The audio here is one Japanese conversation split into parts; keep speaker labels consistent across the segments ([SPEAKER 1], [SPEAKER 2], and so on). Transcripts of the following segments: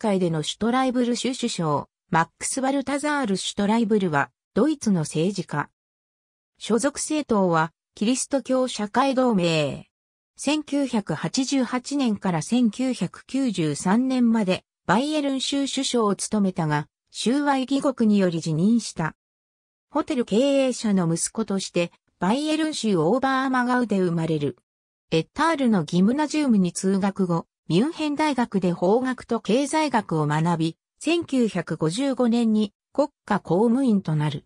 [SPEAKER 1] 会でのシュトライブル州首相、マックス・バルタザール・シュトライブルは、ドイツの政治家。所属政党は、キリスト教社会同盟。1988年から1993年まで、バイエルン州首相を務めたが、収賄義国により辞任した。ホテル経営者の息子として、バイエルン州オーバーマガウで生まれる。エッタールのギムナジウムに通学後、ミュンヘン大学で法学と経済学を学び、1955年に国家公務員となる。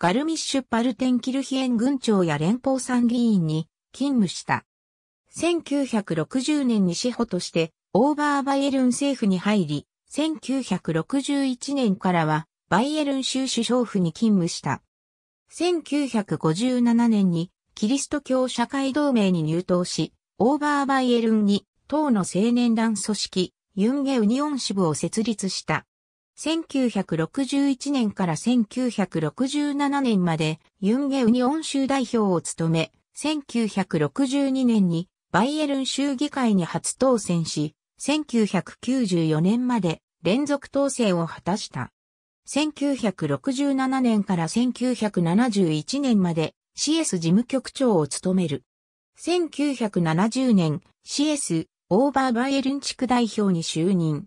[SPEAKER 1] ガルミッシュ・パルテンキルヒエン軍長や連邦参議院に勤務した。1960年に司法としてオーバーバイエルン政府に入り、1961年からはバイエルン州首相府に勤務した。1957年にキリスト教社会同盟に入党し、オーバーバイエルンに党の青年団組織、ユンゲ・ウニオン支部を設立した。1961年から1967年までユンゲ・ウニオン州代表を務め、1962年にバイエルン州議会に初当選し、1994年まで連続当選を果たした。1967年から1971年まで CS 事務局長を務める。1970年 CS オーバーバイエルン地区代表に就任。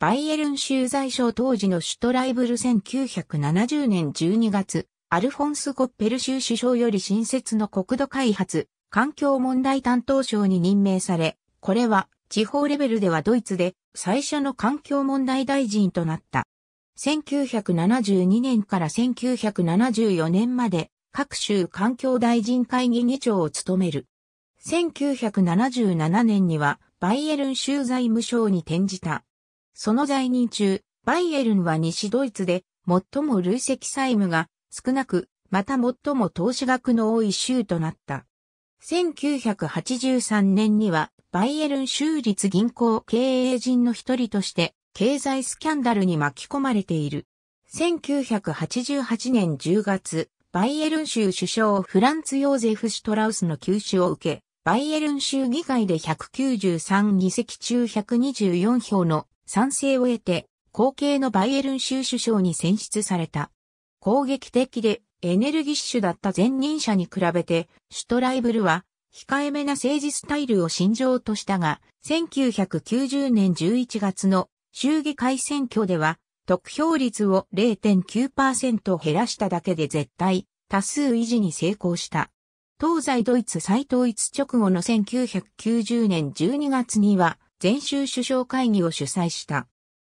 [SPEAKER 1] バイエルン州在省当時のシュトライブル1970年12月、アルフォンス・コッペル州首相より新設の国土開発、環境問題担当省に任命され、これは地方レベルではドイツで最初の環境問題大臣となった。1972年から1974年まで各州環境大臣会議議長を務める。1977年にはバイエルン州財務省に転じた。その在任中、バイエルンは西ドイツで最も累積債務が少なく、また最も投資額の多い州となった。1983年にはバイエルン州立銀行経営陣の一人として経済スキャンダルに巻き込まれている。1988年10月、バイエルン州首相フランツ・ヨーゼフ・シュトラウスの休止を受け、バイエルン州議会で193議席中124票の賛成を得て、後継のバイエルン州首相に選出された。攻撃的でエネルギッシュだった前任者に比べて、シュトライブルは控えめな政治スタイルを信条としたが、1990年11月の衆議会選挙では、得票率を0.9%減らしただけで絶対多数維持に成功した。東西ドイツ再統一直後の1990年12月には全州首相会議を主催した。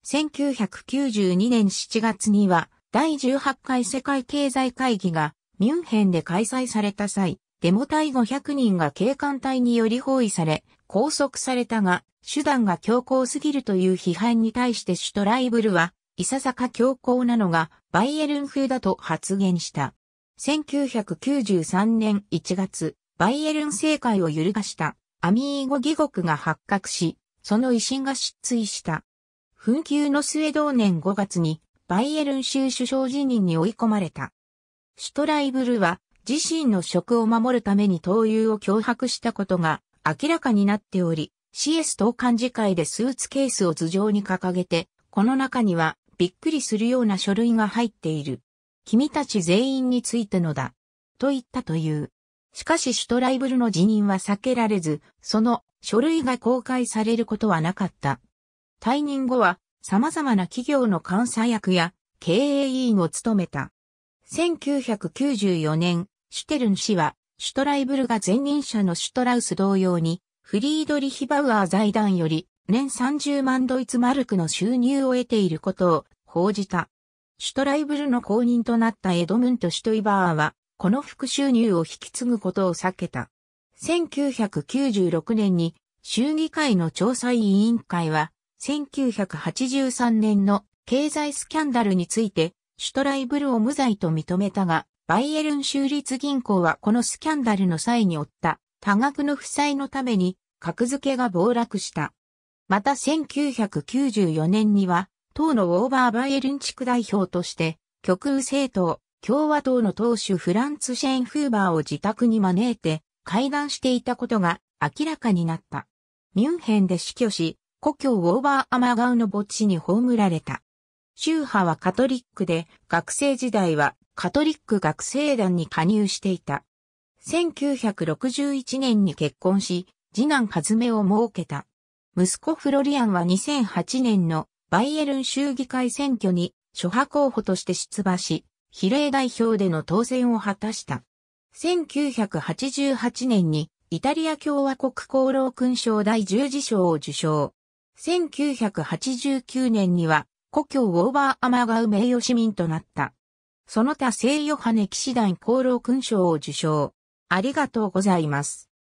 [SPEAKER 1] 1992年7月には第18回世界経済会議がミュンヘンで開催された際、デモ隊500人が警官隊により包囲され、拘束されたが、手段が強硬すぎるという批判に対してシュトライブルは、いささか強硬なのがバイエルン風だと発言した。1993年1月、バイエルン政界を揺るがしたアミーゴ義国が発覚し、その威信が失墜した。紛糾の末同年5月にバイエルン州首相辞任に追い込まれた。シュトライブルは自身の職を守るために党友を脅迫したことが明らかになっており、CS 党幹事会でスーツケースを頭上に掲げて、この中にはびっくりするような書類が入っている。君たち全員についてのだ、と言ったという。しかしシュトライブルの辞任は避けられず、その書類が公開されることはなかった。退任後は様々な企業の監査役や経営委員を務めた。1994年、シュテルン氏は、シュトライブルが前任者のシュトラウス同様に、フリードリヒバウアー財団より年30万ドイツマルクの収入を得ていることを報じた。シュトライブルの公認となったエドムント・シュトイバーは、この副収入を引き継ぐことを避けた。1996年に衆議会の調査委員会は、1983年の経済スキャンダルについて、シュトライブルを無罪と認めたが、バイエルン州立銀行はこのスキャンダルの際に負った多額の負債のために格付けが暴落した。また1994年には党のオーバーバイエルン地区代表として、極右政党、共和党の党首フランツ・シェーン・フーバーを自宅に招いて、会談していたことが明らかになった。ミュンヘンで死去し、故郷ウォーバーアマガウの墓地に葬られた。宗派はカトリックで、学生時代はカトリック学生団に加入していた。1961年に結婚し、次男カズメを設けた。息子フロリアンは2008年のバイエルン州議会選挙に諸派候補として出馬し、比例代表での当選を果たした。1988年にイタリア共和国功労勲章第十次賞を受賞。1989年には故郷ウォーバーアマガウ名誉市民となった。その他聖ヨハネ騎士団功労勲章を受賞。ありがとうございます。